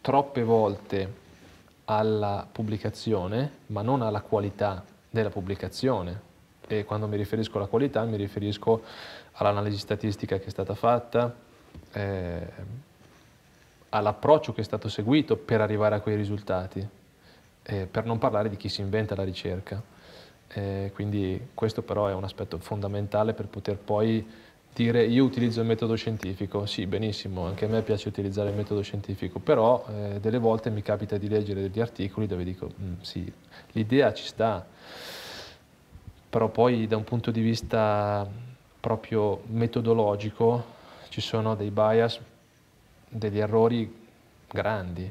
troppe volte alla pubblicazione, ma non alla qualità della pubblicazione. E quando mi riferisco alla qualità mi riferisco all'analisi statistica che è stata fatta, eh, all'approccio che è stato seguito per arrivare a quei risultati, eh, per non parlare di chi si inventa la ricerca. Eh, quindi questo però è un aspetto fondamentale per poter poi dire io utilizzo il metodo scientifico, sì benissimo, anche a me piace utilizzare il metodo scientifico, però eh, delle volte mi capita di leggere degli articoli dove dico mm, sì, l'idea ci sta, però poi da un punto di vista proprio metodologico ci sono dei bias, degli errori grandi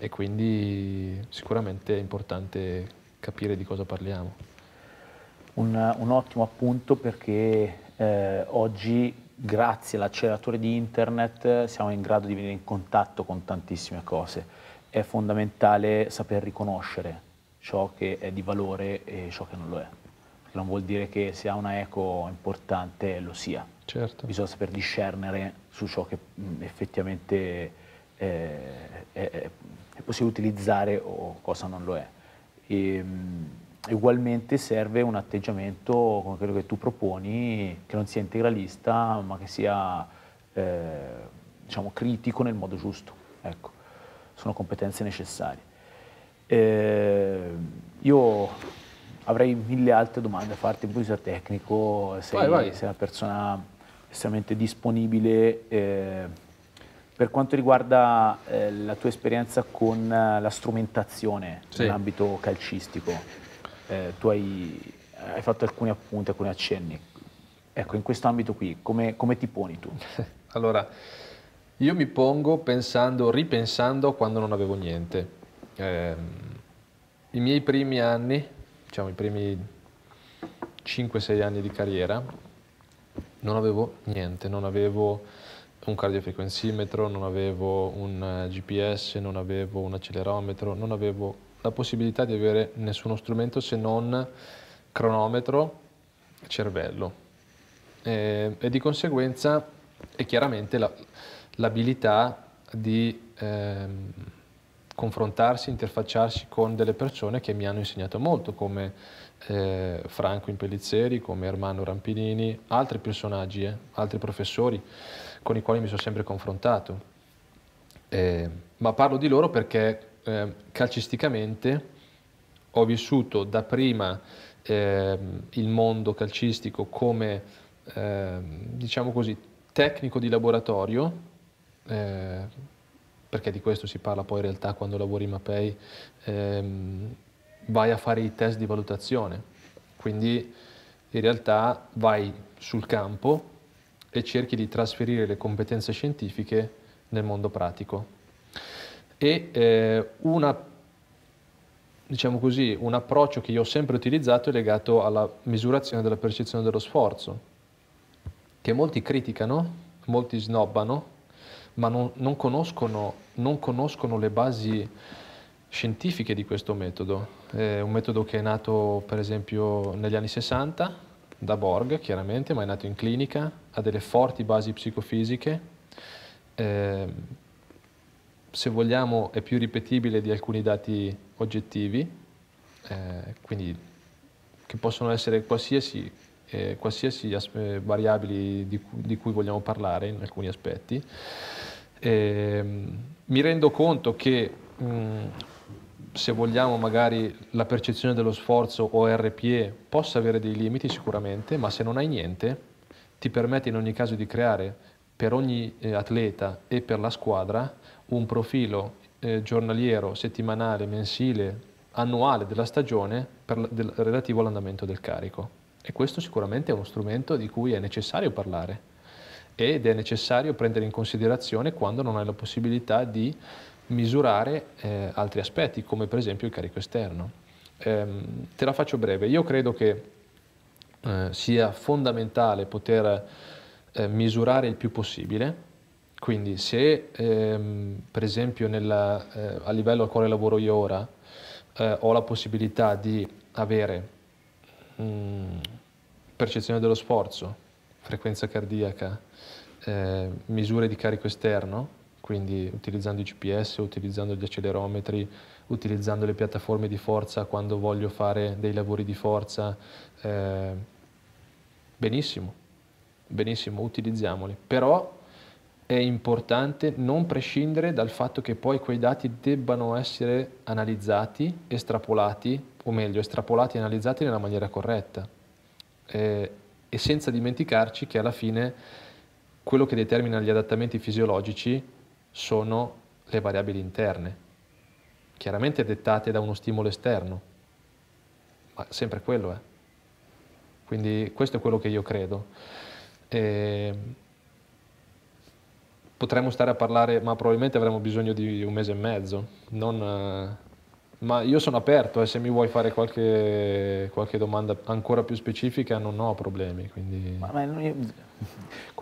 e quindi sicuramente è importante capire di cosa parliamo. Un, un ottimo appunto perché eh, oggi grazie all'acceleratore di internet siamo in grado di venire in contatto con tantissime cose. È fondamentale saper riconoscere ciò che è di valore e ciò che non lo è non vuol dire che se ha una eco importante lo sia. Certo. Bisogna saper discernere su ciò che effettivamente eh, è, è, è possibile utilizzare o cosa non lo è. E, ehm, ugualmente serve un atteggiamento come quello che tu proponi, che non sia integralista, ma che sia eh, diciamo, critico nel modo giusto. Ecco, sono competenze necessarie. Eh, io avrei mille altre domande da farti in punto tecnico, sei, vai, vai. sei, una persona estremamente disponibile. Eh, per quanto riguarda eh, la tua esperienza con eh, la strumentazione sì. nell'ambito calcistico, eh, tu hai, hai, fatto alcuni appunti, alcuni accenni. Ecco, in questo ambito qui, come, come ti poni tu? allora, io mi pongo pensando, ripensando quando non avevo niente. Ehm, I miei primi anni diciamo, i primi 5-6 anni di carriera non avevo niente, non avevo un cardiofrequenzimetro, non avevo un eh, GPS, non avevo un accelerometro, non avevo la possibilità di avere nessuno strumento se non cronometro, cervello. E, e di conseguenza, e chiaramente la, l'abilità di... Ehm, confrontarsi, interfacciarsi con delle persone che mi hanno insegnato molto, come eh, Franco Impellizzeri, come Ermanno Rampinini, altri personaggi, eh, altri professori con i quali mi sono sempre confrontato. Eh, ma parlo di loro perché ehm, calcisticamente ho vissuto da prima ehm, il mondo calcistico come, ehm, diciamo così, tecnico di laboratorio eh, perché di questo si parla poi in realtà quando lavori in Mapei, ehm, vai a fare i test di valutazione, quindi in realtà vai sul campo e cerchi di trasferire le competenze scientifiche nel mondo pratico. E eh, una, diciamo così, un approccio che io ho sempre utilizzato è legato alla misurazione della percezione dello sforzo, che molti criticano, molti snobbano, ma non, non, conoscono, non conoscono le basi scientifiche di questo metodo. È un metodo che è nato per esempio negli anni 60 da Borg, chiaramente, ma è nato in clinica, ha delle forti basi psicofisiche. Eh, se vogliamo è più ripetibile di alcuni dati oggettivi, eh, quindi che possono essere qualsiasi eh, qualsiasi eh, variabili di, di, cui vogliamo parlare in alcuni aspetti. Eh, mi rendo conto che mh, mm, se vogliamo magari la percezione dello sforzo o RPE possa avere dei limiti sicuramente, ma se non hai niente ti permette in ogni caso di creare per ogni eh, atleta e per la squadra un profilo eh, giornaliero, settimanale, mensile, annuale della stagione per, del, relativo all'andamento del carico. E questo sicuramente è uno strumento di cui è necessario parlare ed è necessario prendere in considerazione quando non hai la possibilità di misurare eh, altri aspetti, come per esempio il carico esterno. Ehm, te la faccio breve, io credo che eh, sia fondamentale poter eh, misurare il più possibile, quindi se ehm, per esempio nella, eh, a livello al quale lavoro io ora eh, ho la possibilità di avere mh, mm, percezione dello sforzo, frequenza cardiaca, eh, misure di carico esterno, quindi utilizzando i GPS, utilizzando gli accelerometri, utilizzando le piattaforme di forza quando voglio fare dei lavori di forza, eh, benissimo, benissimo, utilizziamoli. Però è importante non prescindere dal fatto che poi quei dati debbano essere analizzati, estrapolati, o meglio, estrapolati e analizzati nella maniera corretta eh, e senza dimenticarci che alla fine quello che determina gli adattamenti fisiologici sono le variabili interne, chiaramente dettate da uno stimolo esterno, ma sempre quello è. Eh. Quindi questo è quello che io credo. E ehm, potremmo stare a parlare, ma probabilmente avremo bisogno di un mese e mezzo, non eh, ma io sono aperto e eh, se mi vuoi fare qualche, qualche, domanda ancora più specifica non ho problemi. Quindi... Ma, ma, come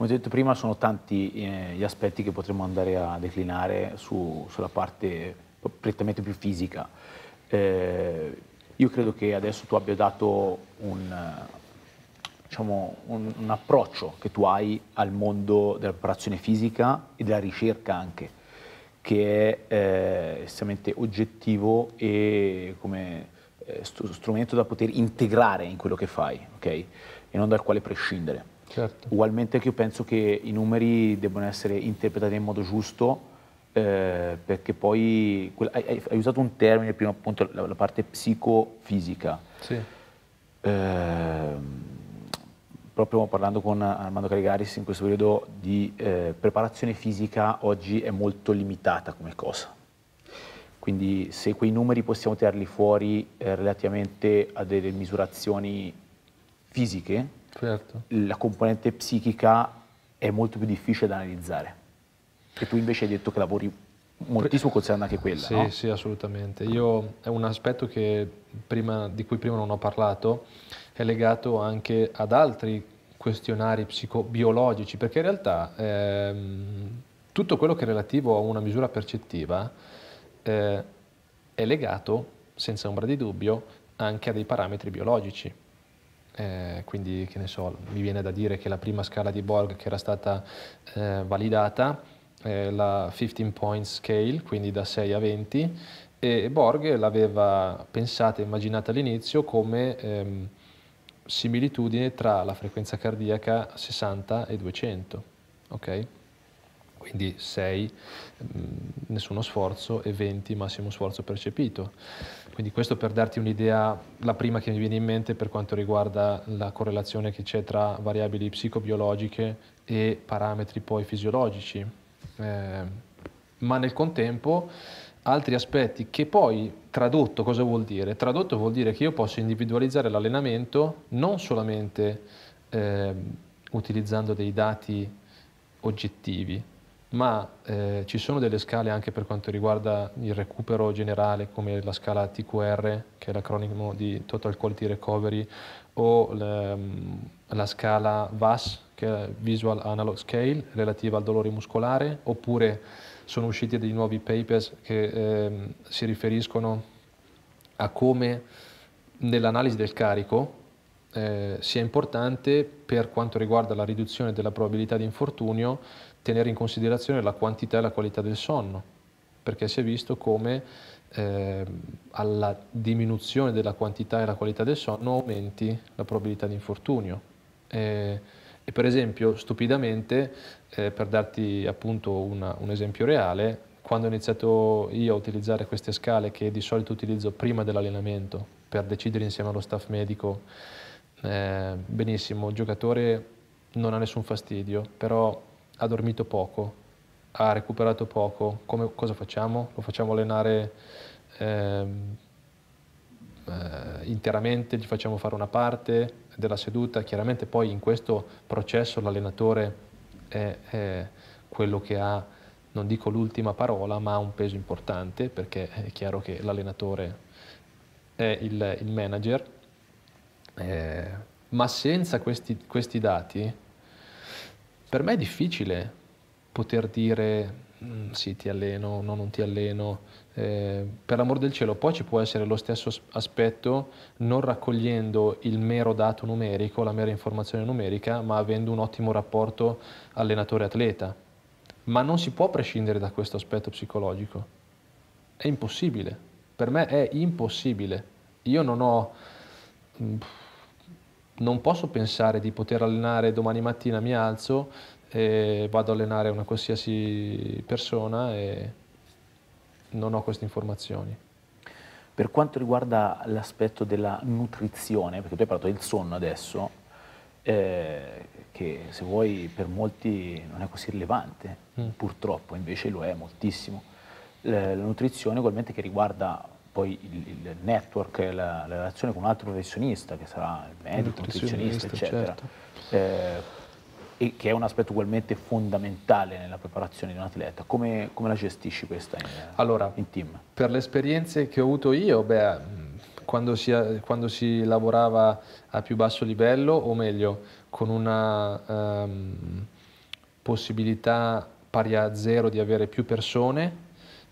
ti ho detto prima sono tanti eh, gli aspetti che potremmo andare a declinare su, sulla parte prettamente più fisica. Eh, io credo che adesso tu abbia dato un, diciamo, un, un approccio che tu hai al mondo della preparazione fisica e della ricerca anche che è eh, estremamente oggettivo e come eh, strumento da poter integrare in quello che fai, ok? E non dal quale prescindere. Certo. Ugualmente che io penso che i numeri debbano essere interpretati in modo giusto, eh, perché poi hai, hai, usato un termine prima appunto la, la parte psicofisica. Sì. Eh, proprio parlando con Armando Caligaris in questo periodo di eh, preparazione fisica oggi è molto limitata come cosa. Quindi se quei numeri possiamo tirarli fuori eh, relativamente a delle misurazioni fisiche, certo. la componente psichica è molto più difficile da analizzare. E tu invece hai detto che lavori moltissimo considerando anche quella. Sì, no? sì, assolutamente. Io è un aspetto prima, di cui prima non ho parlato è legato anche ad altri questionari psicobiologici, perché in realtà ehm, tutto quello che è relativo a una misura percettiva eh, è legato, senza ombra di dubbio, anche a dei parametri biologici. Eh, quindi, che ne so, mi viene da dire che la prima scala di Borg che era stata eh, validata, la 15 point scale, quindi da 6 a 20, e Borg l'aveva pensata e immaginata all'inizio come... Ehm, similitudine tra la frequenza cardiaca 60 e 200, ok? Quindi 6, mm, nessuno sforzo, e 20, massimo sforzo percepito. Quindi questo per darti un'idea, la prima che mi viene in mente per quanto riguarda la correlazione che c'è tra variabili psicobiologiche e parametri poi fisiologici. Eh, ma nel contempo altri aspetti che poi tradotto cosa vuol dire? Tradotto vuol dire che io posso individualizzare l'allenamento non solamente eh, utilizzando dei dati oggettivi, ma eh, ci sono delle scale anche per quanto riguarda il recupero generale come la scala TQR che è l'acronimo di Total Quality Recovery o la, ehm, la scala VAS che è Visual Analog Scale relativa al dolore muscolare oppure sono usciti dei nuovi papers che eh, si riferiscono a come nell'analisi del carico eh, sia importante per quanto riguarda la riduzione della probabilità di infortunio tenere in considerazione la quantità e la qualità del sonno, perché si è visto come eh, alla diminuzione della quantità e la qualità del sonno aumenti la probabilità di infortunio. Eh, e per esempio, stupidamente, eh, per darti appunto una, un esempio reale, quando ho iniziato io a utilizzare queste scale che di solito utilizzo prima dell'allenamento per decidere insieme allo staff medico, eh, benissimo, il giocatore non ha nessun fastidio, però ha dormito poco, ha recuperato poco, Come, cosa facciamo? Lo facciamo allenare... Eh, eh, interamente, gli facciamo fare una parte della seduta, chiaramente poi in questo processo l'allenatore è, è quello che ha, non dico l'ultima parola, ma ha un peso importante perché è chiaro che l'allenatore è il, il manager, eh, ma senza questi, questi dati per me è difficile poter dire mm, sì ti alleno, no non ti alleno, eh, per l'amor del cielo, poi ci può essere lo stesso aspetto non raccogliendo il mero dato numerico, la mera informazione numerica, ma avendo un ottimo rapporto allenatore-atleta. Ma non si può prescindere da questo aspetto psicologico. È impossibile. Per me è impossibile. Io non ho... Mm, non posso pensare di poter allenare domani mattina, mi alzo, e vado a allenare una qualsiasi persona e non ho queste informazioni. Per quanto riguarda l'aspetto della nutrizione, perché tu hai parlato del sonno adesso, eh, che se vuoi per molti non è così rilevante, mm. purtroppo invece lo è moltissimo. La, eh, la nutrizione ugualmente che riguarda poi il, il network, la, la, relazione con un altro professionista, che sarà il medico, il nutrizionista, nutrizionista eccetera. Certo. Eh, e che è un aspetto ugualmente fondamentale nella preparazione di un atleta. Come, come la gestisci questa in, allora, in team? Per le esperienze che ho avuto io, beh, quando, si, quando si lavorava a più basso livello, o meglio, con una um, possibilità pari a zero di avere più persone,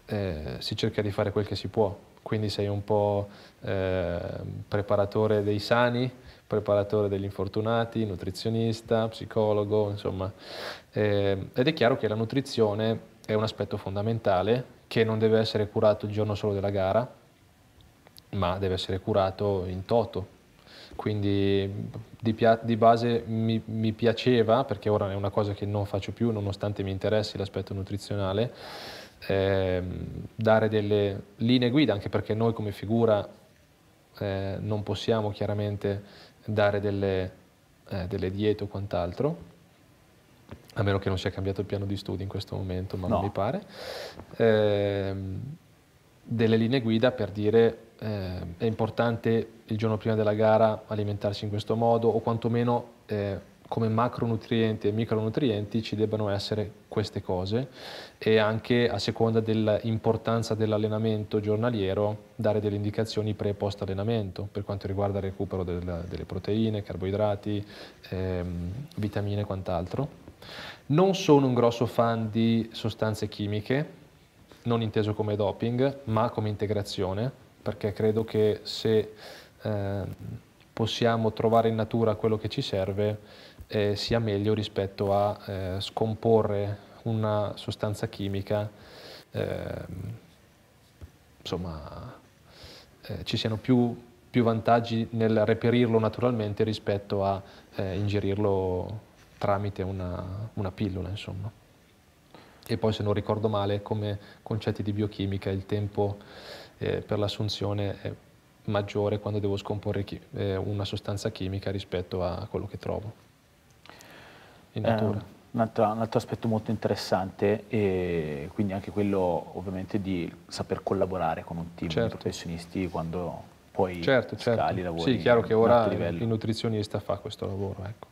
eh, si cerca di fare quel che si può. Quindi sei un po' eh, preparatore dei sani, preparatore degli infortunati, nutrizionista, psicologo, insomma. Eh, ed è chiaro che la nutrizione è un aspetto fondamentale che non deve essere curato il giorno solo della gara, ma deve essere curato in toto. Quindi di, di base mi, mi piaceva, perché ora è una cosa che non faccio più, nonostante mi interessi l'aspetto nutrizionale, eh, dare delle linee guida, anche perché noi come figura eh, non possiamo chiaramente dare delle, eh, delle diete o quant'altro, a meno che non sia cambiato il piano di studi in questo momento, ma no. non mi pare, eh, delle linee guida per dire eh, è importante il giorno prima della gara alimentarsi in questo modo o quantomeno... Eh, come macronutrienti e micronutrienti ci debbano essere queste cose e anche a seconda dell'importanza dell'allenamento giornaliero dare delle indicazioni pre e post allenamento per quanto riguarda il recupero del, delle proteine, carboidrati, ehm, vitamine e quant'altro. Non sono un grosso fan di sostanze chimiche, non inteso come doping, ma come integrazione, perché credo che se eh, possiamo trovare in natura quello che ci serve, eh, sia meglio rispetto a eh, scomporre una sostanza chimica, ehm, insomma, eh, ci siano più, più, vantaggi nel reperirlo naturalmente rispetto a eh, ingerirlo tramite una, una pillola, insomma. E poi, se non ricordo male, come concetti di biochimica, il tempo eh, per l'assunzione è maggiore quando devo scomporre eh, una sostanza chimica rispetto a quello che trovo in natura. Eh, un, altro, un altro aspetto molto interessante e quindi anche quello ovviamente di saper collaborare con un team certo. di professionisti quando poi certo, certo. scali certo. lavori. Sì, chiaro che ora il nutrizionista fa questo lavoro. Ecco.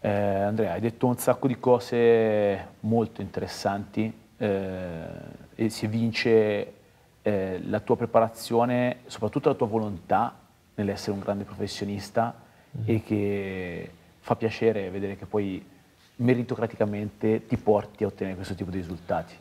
Eh, Andrea, hai detto un sacco di cose molto interessanti eh, e si vince eh, la tua preparazione, soprattutto la tua volontà nell'essere un grande professionista mm. e che fa piacere vedere che poi meritocraticamente ti porti a ottenere questo tipo di risultati.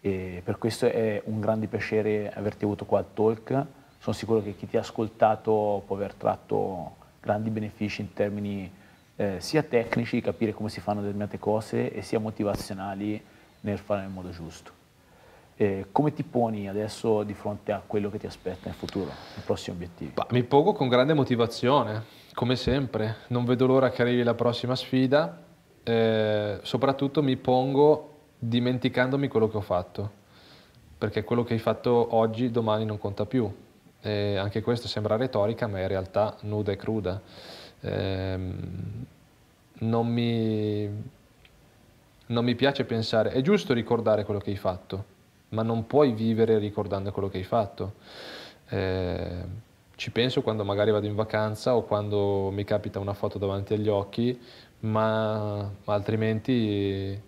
E per questo è un grande piacere averti avuto qua al talk. Sono sicuro che chi ti ha ascoltato può aver tratto grandi benefici in termini eh, sia tecnici, capire come si fanno determinate cose, e sia motivazionali nel fare nel modo giusto. Eh, come ti poni adesso di fronte a quello che ti aspetta in futuro, i prossimi obiettivi? Bah, mi pongo con grande motivazione, come sempre. Non vedo l'ora che arrivi la prossima sfida. Eh, soprattutto mi pongo dimenticandomi quello che ho fatto, perché quello che hai fatto oggi, domani non conta più. Eh, anche questo sembra retorica, ma in realtà nuda e cruda. Ehm, non mi, non mi piace pensare, è giusto ricordare quello che hai fatto, ma non puoi vivere ricordando quello che hai fatto. Eh, ci penso quando magari vado in vacanza o quando mi capita una foto davanti agli occhi, ma, ma altrimenti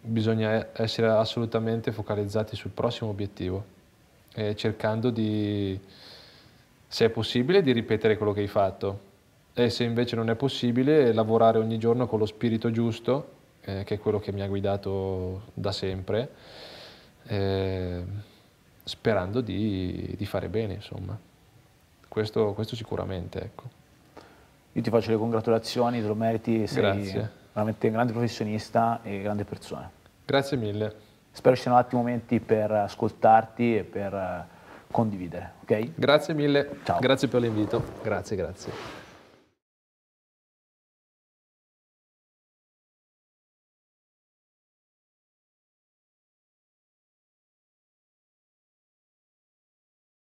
bisogna essere assolutamente focalizzati sul prossimo obiettivo, eh, cercando di, se è possibile, di ripetere quello che hai fatto e se invece non è possibile, lavorare ogni giorno con lo spirito giusto, eh, che è quello che mi ha guidato da sempre eh, sperando di, di, fare bene, insomma. Questo, questo sicuramente, ecco. Io ti faccio le congratulazioni, te lo meriti, sei Grazie. veramente un grande professionista e grande persona. Grazie mille. Spero ci siano altri momenti per ascoltarti e per eh, condividere, ok? Grazie mille. Ciao. Grazie per l'invito. Grazie, grazie.